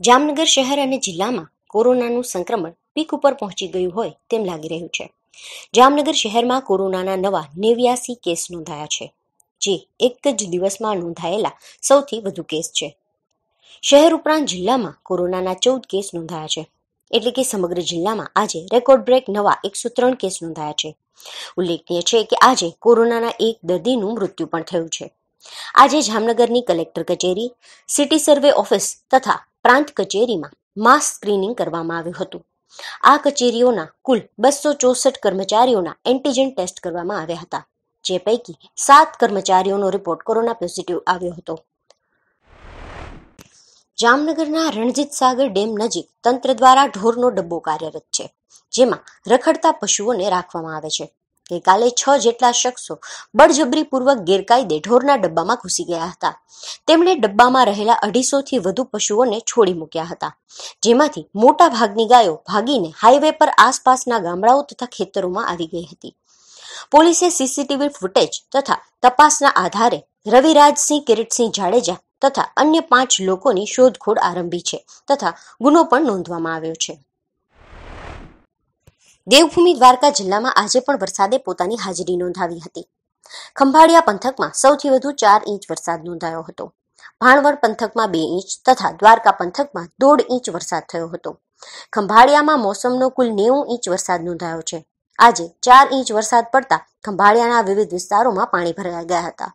જામનગર શહેર અને જિલ્લામાં કોરોનાનું સંક્રમણ પીક ઉપર પહોંચી ગયું હોય તેમ લાગી રહ્યું છે જામનગર શહેરમાં કોરોનાના નવા નેવ્યાસી કેસ નોંધાયા છે જે એક જ દિવસમાં નોંધાયેલા સૌથી વધુ કેસ છે શહેર ઉપરાંત જિલ્લામાં કોરોનાના ચૌદ કેસ નોંધાયા છે એટલે કે સમગ્ર જિલ્લામાં આજે રેકોર્ડ બ્રેક નવા એકસો ત્રણ કેસ નોંધાયા છે ઉલ્લેખનીય છે કે આજે કોરોનાના એક દર્દીનું મૃત્યુ પણ થયું છે આજે જામનગરની કલેક્ટર કચેરી સિટી સર્વે ઓફિસ તથા પ્રાંત કચેરીમાં માસ સ્ક્રીનિંગ કરવામાં આવ્યું હતું આ કચેરીઓના કુલ બસો ચોસઠ કર્મચારીઓના એન્ટીજન ટેસ્ટ કરવામાં આવ્યા હતા જે પૈકી સાત કર્મચારીઓનો રિપોર્ટ કોરોના પોઝિટિવ આવ્યો હતો જામનગરના રણજીત સાગર ડેમ નજીક તંત્ર દ્વારા ઢોરનો ડબ્બો કાર્યરત છે જેમાં રખડતા પશુઓને રાખવામાં આવે છે ગઈકાલે છ જેટલા શખ્સો બળજબરીપૂર્વક ગેરકાયદે ઢોરના ડબ્બામાં ઘૂસી ગયા હતા તેમણે ડબ્બામાં રહેલા અઢીસોથી વધુ પશુઓને છોડી મૂક્યા હતા જેમાંથી મોટા ભાગની ગાયો ભાગીને હાઈવે પર આસપાસના ગામડાઓ તથા ખેતરોમાં આવી ગઈ હતી પોલીસે સીસીટીવી ફૂટેજ તથા તપાસના આધારે રવિરાજસિંહ કિરીટસિંહ જાડેજા તથા અન્ય પાંચ લોકોની શોધખોળ આરંભી છે તથા ગુનો પણ નોંધવામાં આવ્યો છે દેવભૂમિ દ્વારકા જિલ્લામાં આજે પણ વરસાદે પોતાની હાજરી નોંધાવી હતી ખંભાળિયા પંથકમાં સૌથી વધુ ચાર ઇંચ વરસાદ નોંધાયો હતો ભાણવડ પંથકમાં બે ઇંચ તથા દ્વારકા પંથકમાં દોઢ ઇંચ વરસાદ થયો હતો ખંભાળિયામાં મોસમનો કુલ નેવું ઇંચ વરસાદ નોંધાયો છે આજે ચાર ઇંચ વરસાદ પડતા ખંભાળિયાના વિવિધ વિસ્તારોમાં પાણી ભરાઈ ગયા હતા